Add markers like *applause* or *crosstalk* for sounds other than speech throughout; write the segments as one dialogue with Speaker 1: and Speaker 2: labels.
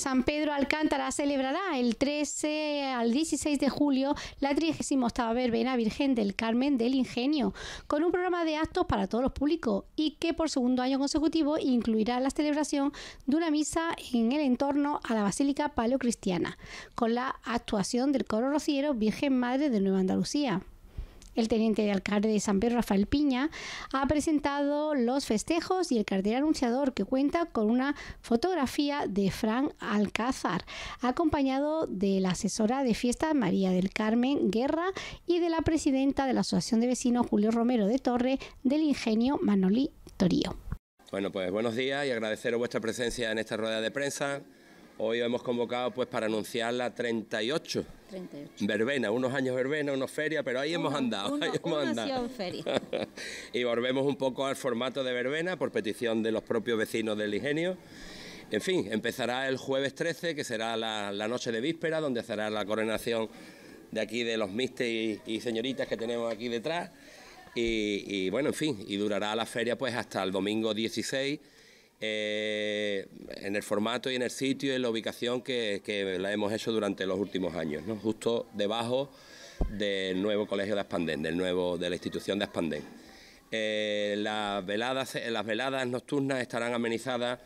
Speaker 1: San Pedro Alcántara celebrará el 13 al 16 de julio la 38 Verbena Virgen del Carmen del Ingenio, con un programa de actos para todos los públicos y que por segundo año consecutivo incluirá la celebración de una misa en el entorno a la Basílica Paleocristiana, con la actuación del coro rociero Virgen Madre de Nueva Andalucía. El teniente de alcalde de San Pedro, Rafael Piña, ha presentado los festejos y el cartel anunciador que cuenta con una fotografía de Fran Alcázar, acompañado de la asesora de fiesta María del Carmen Guerra y de la presidenta de la Asociación de Vecinos Julio Romero de Torre del Ingenio Manolí Torío.
Speaker 2: Bueno, pues buenos días y agradeceros vuestra presencia en esta rueda de prensa. Hoy hemos convocado pues para anunciar la 38. 38. Verbena, unos años verbena, unos ferias, pero ahí hemos andado. Feria. *laughs* y volvemos un poco al formato de verbena por petición de los propios vecinos del ingenio. En fin, empezará el jueves 13, que será la, noche de víspera, donde será la coronación de aquí de los mistes y, señoritas que tenemos aquí detrás. Y, y bueno, en fin, y durará la feria pues hasta el domingo 16 eh, en el formato y en el sitio y en la ubicación que, la hemos hecho durante los últimos años, ¿no? justo debajo del nuevo colegio de Aspandén, del nuevo, de la institución de Aspandén. Eh, las, veladas, las veladas nocturnas estarán amenizadas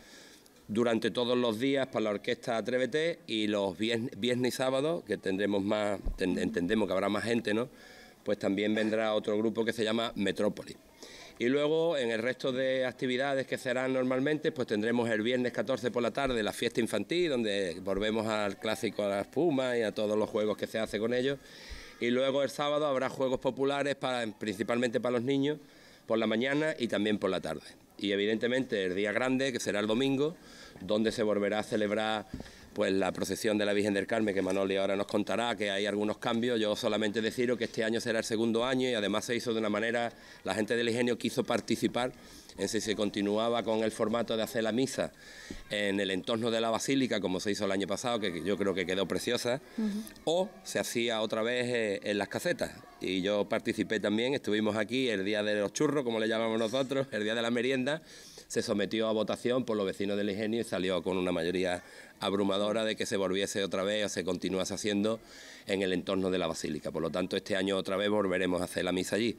Speaker 2: durante todos los días para la orquesta Atrévete y los viernes, y sábados, que tendremos más, entendemos que habrá más gente, ¿no? Pues también vendrá otro grupo que se llama Metrópolis. Y luego en el resto de actividades que serán normalmente, pues tendremos el viernes 14 por la tarde la fiesta infantil, donde volvemos al clásico a la espuma y a todos los juegos que se hace con ellos. Y luego el sábado habrá juegos populares principalmente para los niños por la mañana y también por la tarde. Y evidentemente el día grande, que será el domingo, donde se volverá a celebrar pues la procesión de la Virgen del Carmen, que Manoli ahora nos contará, que hay algunos cambios. Yo solamente deciros que este año será el segundo año y además se hizo de una manera, la gente del ingenio quiso participar en si se continuaba con el formato de hacer la misa en el entorno de la basílica, como se hizo el año pasado, que yo creo que quedó preciosa, o se hacía otra vez eh, en las casetas. Y yo participé también, estuvimos aquí el día de los churros, como le llamamos nosotros, el día de la merienda se sometió a votación por los vecinos del ingenio y salió con una mayoría abrumadora de que se volviese otra vez o se continuase haciendo en el entorno de la basílica. Por lo tanto, este año otra vez volveremos a hacer la misa allí.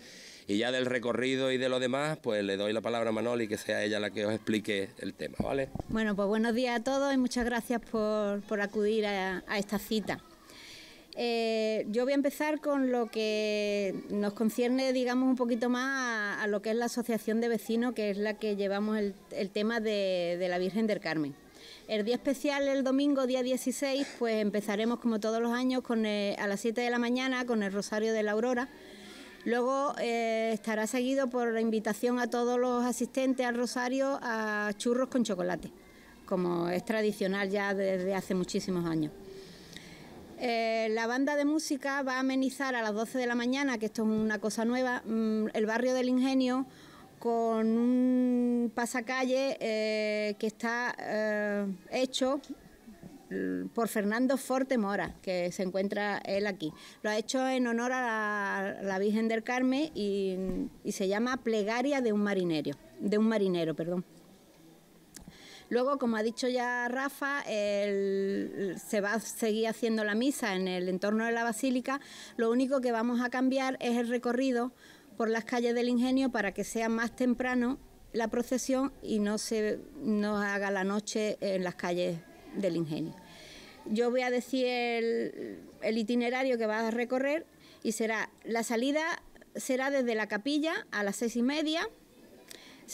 Speaker 2: Y ya del recorrido y de lo demás, pues le doy la palabra a Manoli, que sea ella la que os explique el tema, ¿vale?
Speaker 1: Bueno, pues buenos días a todos y muchas gracias por, por acudir a esta cita. Eh, yo voy a empezar con lo que nos concierne, digamos, un poquito más a, lo que es la Asociación de Vecinos, que es la que llevamos el, tema de, la Virgen del Carmen. El día especial, el domingo, día 16, pues empezaremos como todos los años eh, a las 7 de la mañana con el Rosario de la Aurora. Luego eh, estará seguido por la invitación a todos los asistentes al Rosario a churros con chocolate, como es tradicional ya desde hace muchísimos años. Eh, la banda de música va a amenizar a las 12 de la mañana, que esto es una cosa nueva, mm, el barrio del Ingenio con un pasacalle eh, que está eh, hecho mm, por Fernando Forte Mora, que se encuentra él aquí. Lo ha hecho en honor a la, Virgen del Carmen y, se llama Plegaria de un marinero, de un marinero, perdón. Luego, como ha dicho ya Rafa, se va a seguir haciendo la misa en el entorno de la basílica. Lo único que vamos a cambiar es el recorrido por las calles del ingenio para que sea más temprano la procesión y no se nos haga la noche en las calles del ingenio. Yo voy a decir el, el itinerario que va a recorrer y será la salida será desde la capilla a las seis y media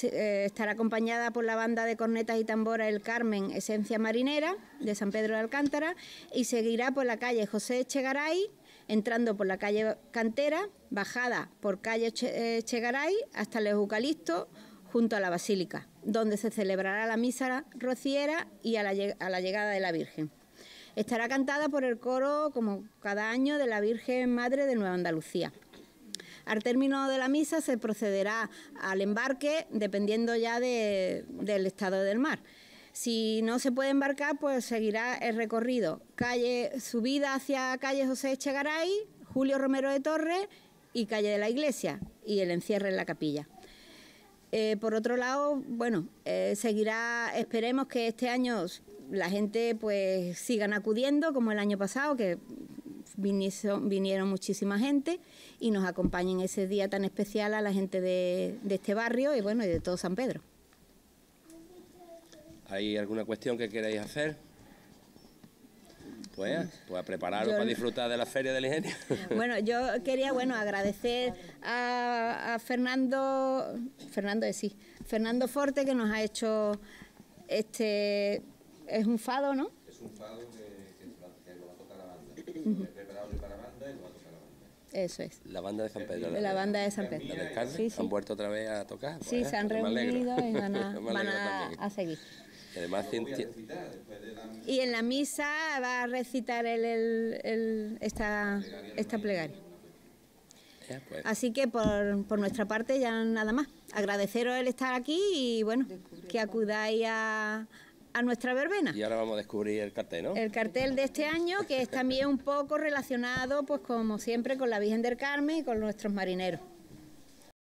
Speaker 1: eh, estará acompañada por la banda de cornetas y tambora El Carmen Esencia Marinera de San Pedro de Alcántara y seguirá por la calle José Echegaray, entrando por la calle Cantera, bajada por calle eh, Echegaray hasta el Eucalipto junto a la Basílica, donde se celebrará la misa rociera y a la llegada de la Virgen. Estará cantada por el coro como cada año de la Virgen Madre de Nueva Andalucía. Al término de la misa se procederá al embarque dependiendo ya de, del estado del mar. Si no se puede embarcar, pues seguirá el recorrido. Calle, subida hacia calle José Echegaray, Julio Romero de Torres y calle de la Iglesia y el encierre en la capilla. Eh, por otro lado, bueno, eh, seguirá, esperemos que este año la gente pues sigan acudiendo como el año pasado, que vinieron, muchísima gente y nos acompañen ese día tan especial a la gente de, este barrio y bueno, y de todo San Pedro.
Speaker 2: ¿Hay alguna cuestión que queráis hacer? Pues, a pues prepararos para disfrutar de la Feria del Ingenio. *laughs*
Speaker 1: Bueno, yo quería bueno agradecer a, Fernando, Fernando eh, sí, Fernando Forte que nos ha hecho este, es un fado, ¿no?
Speaker 2: Es un fado que, que, la banda. Eso es. La banda de San Pedro. La, la banda de San Pedro. Sí, sí. Han vuelto otra vez a tocar. sí, pues, se ¿eh? han reunido y van a, *laughs* a, seguir. Y además,
Speaker 1: y en la misa va a recitar esta, esta plegaria. Pues. Así que por, por nuestra parte ya nada más. Agradeceros el estar aquí y bueno, que acudáis a, a nuestra verbena.
Speaker 2: Y ahora vamos a descubrir el cartel, ¿no?
Speaker 1: El cartel de este año, que es también un poco relacionado, pues como siempre, con la Virgen del Carmen y con nuestros marineros.